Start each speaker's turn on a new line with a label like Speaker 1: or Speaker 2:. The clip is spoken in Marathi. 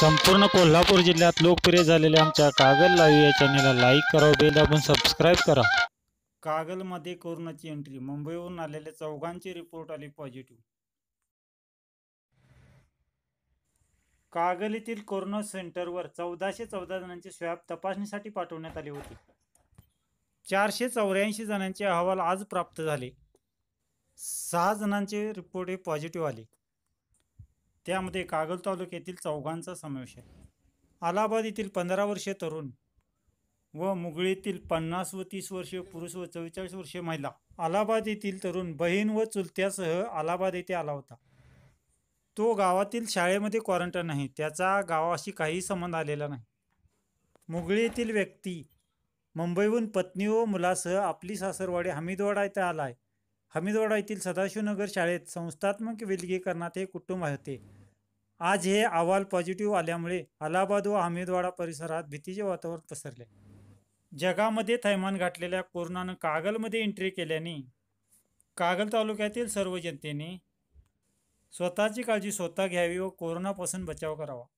Speaker 1: संपूर्ण कोल्हापूर जिल्ह्यात लोकप्रिय झालेल्या आमच्या कागल लाईव्ह या चॅनेलला लाईक करा बेल दाबून सबस्क्राईब करा कागलमध्ये कोरोनाची एंट्री मुंबईहून आलेल्या चौघांची रिपोर्ट आली पॉझिटिव्ह कागल येथील कोरोना सेंटरवर चौदाशे चौदा जणांची स्वॅब तपासणीसाठी पाठवण्यात आले होते चारशे चौऱ्याऐंशी जणांचे अहवाल आज प्राप्त झाले सहा जणांचे रिपोर्ट हे पॉझिटिव्ह आले त्यामध्ये कागल तालुक्यातील चौघांचा समावेश आहे अलाहाबाद येथील पंधरा वर्षे तरुण व मुगळीतील पन्नास व तीस वर्षे पुरुष व चव्वेचाळीस वर्षे महिला अलाहाबाद येथील तरुण बहीण व चुलत्यासह अलाहाबाद येथे आला होता तो गावातील शाळेमध्ये क्वारंटाईन आहे त्याचा गावाशी काही संबंध आलेला नाही मुगळी येथील व्यक्ती मुंबईहून पत्नी व मुलासह आपली सासरवाडी हमीदवाडा येथे आला आहे हमीदवाडा येथील सदाशिवनगर शाळेत संस्थात्मक विलगीकरणात हे कुटुंब होते आज हे अहवाल पॉझिटिव्ह आल्यामुळे अलाहाबाद व हमीदवाडा परिसरात भीतीचे वातावरण पसरले जगामध्ये थैमान घातलेल्या कोरोनानं कागलमध्ये एंट्री केल्याने कागल तालुक्यातील सर्व जनतेने स्वतःची काळजी स्वतः घ्यावी व कोरोनापासून बचाव करावा